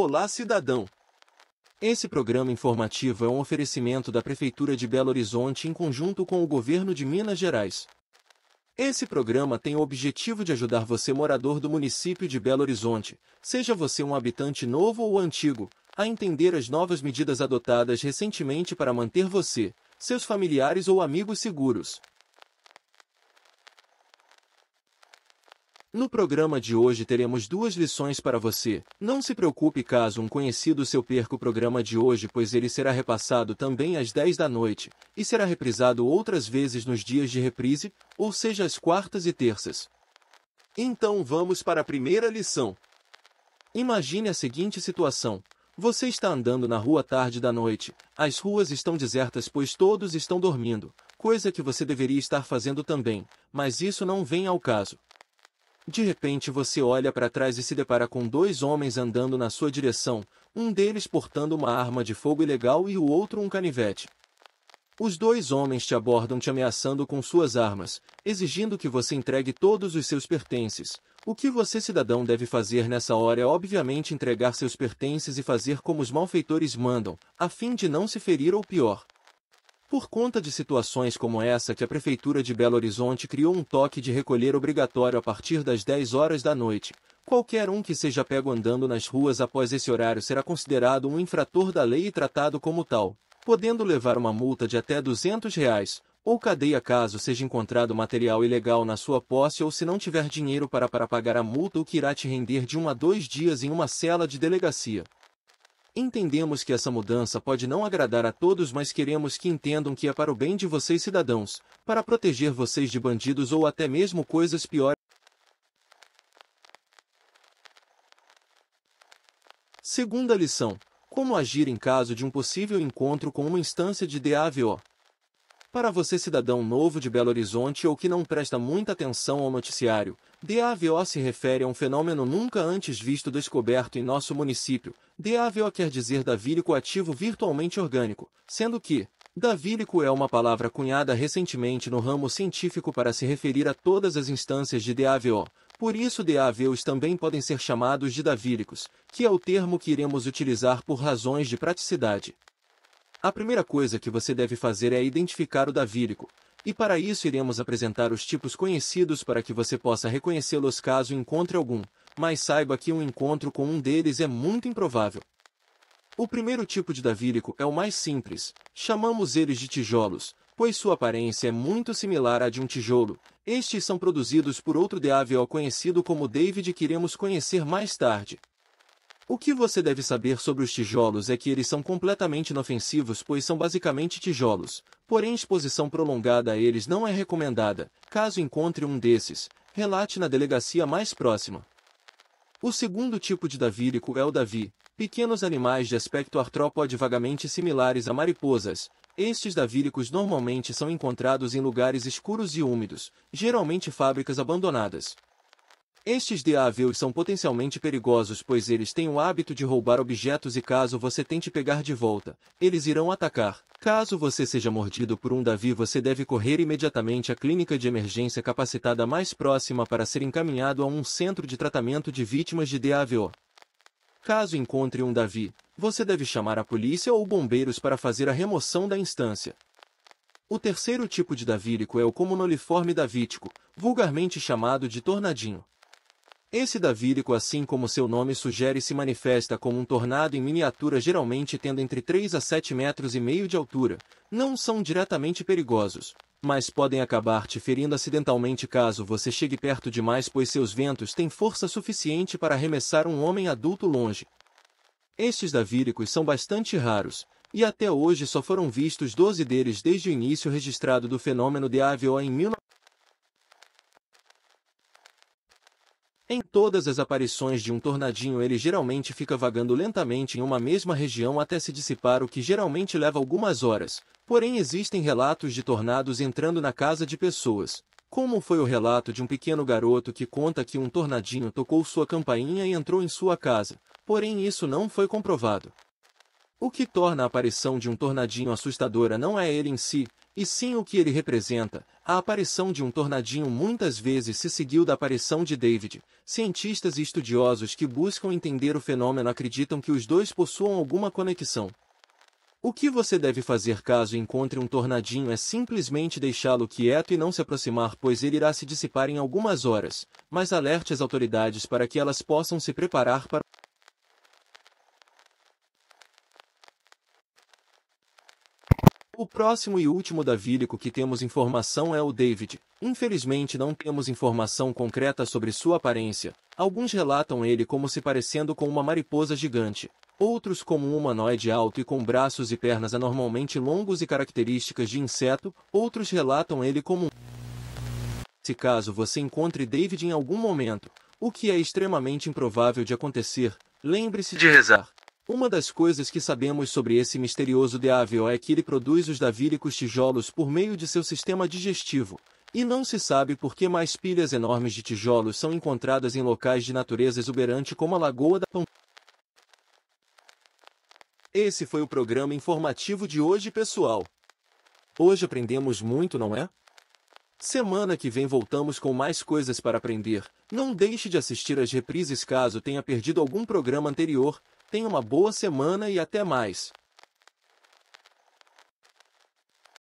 Olá, cidadão! Esse programa informativo é um oferecimento da Prefeitura de Belo Horizonte em conjunto com o Governo de Minas Gerais. Esse programa tem o objetivo de ajudar você, morador do município de Belo Horizonte, seja você um habitante novo ou antigo, a entender as novas medidas adotadas recentemente para manter você, seus familiares ou amigos seguros. No programa de hoje teremos duas lições para você. Não se preocupe caso um conhecido seu perca o programa de hoje, pois ele será repassado também às 10 da noite e será reprisado outras vezes nos dias de reprise, ou seja, às quartas e terças. Então vamos para a primeira lição. Imagine a seguinte situação. Você está andando na rua tarde da noite, as ruas estão desertas pois todos estão dormindo, coisa que você deveria estar fazendo também, mas isso não vem ao caso. De repente você olha para trás e se depara com dois homens andando na sua direção, um deles portando uma arma de fogo ilegal e o outro um canivete. Os dois homens te abordam te ameaçando com suas armas, exigindo que você entregue todos os seus pertences. O que você cidadão deve fazer nessa hora é obviamente entregar seus pertences e fazer como os malfeitores mandam, a fim de não se ferir ou pior, por conta de situações como essa que a Prefeitura de Belo Horizonte criou um toque de recolher obrigatório a partir das 10 horas da noite. Qualquer um que seja pego andando nas ruas após esse horário será considerado um infrator da lei e tratado como tal, podendo levar uma multa de até R$ 200 reais, ou cadeia caso seja encontrado material ilegal na sua posse ou se não tiver dinheiro para, para pagar a multa o que irá te render de um a dois dias em uma cela de delegacia. Entendemos que essa mudança pode não agradar a todos, mas queremos que entendam que é para o bem de vocês, cidadãos, para proteger vocês de bandidos ou até mesmo coisas piores. Segunda lição: Como agir em caso de um possível encontro com uma instância de DAVO? Para você cidadão novo de Belo Horizonte ou que não presta muita atenção ao noticiário, DAVO se refere a um fenômeno nunca antes visto descoberto em nosso município. DAVO quer dizer davílico ativo virtualmente orgânico, sendo que davílico é uma palavra cunhada recentemente no ramo científico para se referir a todas as instâncias de DAVO. Por isso DAVOs também podem ser chamados de davílicos, que é o termo que iremos utilizar por razões de praticidade. A primeira coisa que você deve fazer é identificar o davírico, e para isso iremos apresentar os tipos conhecidos para que você possa reconhecê-los caso encontre algum, mas saiba que um encontro com um deles é muito improvável. O primeiro tipo de davírico é o mais simples, chamamos eles de tijolos, pois sua aparência é muito similar à de um tijolo. Estes são produzidos por outro deávio conhecido como David que iremos conhecer mais tarde. O que você deve saber sobre os tijolos é que eles são completamente inofensivos pois são basicamente tijolos, porém exposição prolongada a eles não é recomendada. Caso encontre um desses, relate na delegacia mais próxima. O segundo tipo de davírico é o Davi, pequenos animais de aspecto artrópode vagamente similares a mariposas. Estes davíricos normalmente são encontrados em lugares escuros e úmidos, geralmente fábricas abandonadas. Estes DAVs são potencialmente perigosos pois eles têm o hábito de roubar objetos e caso você tente pegar de volta, eles irão atacar. Caso você seja mordido por um DAVI você deve correr imediatamente à clínica de emergência capacitada mais próxima para ser encaminhado a um centro de tratamento de vítimas de DAVO. Caso encontre um DAVI, você deve chamar a polícia ou bombeiros para fazer a remoção da instância. O terceiro tipo de davírico é o comunoliforme davítico, vulgarmente chamado de tornadinho. Esse davírico, assim como seu nome sugere se manifesta como um tornado em miniatura geralmente tendo entre 3 a 7 metros e meio de altura, não são diretamente perigosos, mas podem acabar te ferindo acidentalmente caso você chegue perto demais pois seus ventos têm força suficiente para arremessar um homem adulto longe. Estes davíricos são bastante raros, e até hoje só foram vistos 12 deles desde o início registrado do fenômeno de AVO em 19 Em todas as aparições de um tornadinho ele geralmente fica vagando lentamente em uma mesma região até se dissipar o que geralmente leva algumas horas, porém existem relatos de tornados entrando na casa de pessoas, como foi o relato de um pequeno garoto que conta que um tornadinho tocou sua campainha e entrou em sua casa, porém isso não foi comprovado. O que torna a aparição de um tornadinho assustadora não é ele em si, e sim o que ele representa. A aparição de um tornadinho muitas vezes se seguiu da aparição de David. Cientistas e estudiosos que buscam entender o fenômeno acreditam que os dois possuam alguma conexão. O que você deve fazer caso encontre um tornadinho é simplesmente deixá-lo quieto e não se aproximar, pois ele irá se dissipar em algumas horas, mas alerte as autoridades para que elas possam se preparar para Próximo e último davílico que temos informação é o David. Infelizmente não temos informação concreta sobre sua aparência. Alguns relatam ele como se parecendo com uma mariposa gigante. Outros como um humanoide alto e com braços e pernas anormalmente longos e características de inseto. Outros relatam ele como um... Se caso você encontre David em algum momento, o que é extremamente improvável de acontecer, lembre-se de rezar. Uma das coisas que sabemos sobre esse misterioso deávio é que ele produz os davíricos tijolos por meio de seu sistema digestivo, e não se sabe por que mais pilhas enormes de tijolos são encontradas em locais de natureza exuberante como a Lagoa da Pão. Esse foi o programa informativo de hoje, pessoal. Hoje aprendemos muito, não é? Semana que vem voltamos com mais coisas para aprender. Não deixe de assistir as reprises caso tenha perdido algum programa anterior. Tenha uma boa semana e até mais.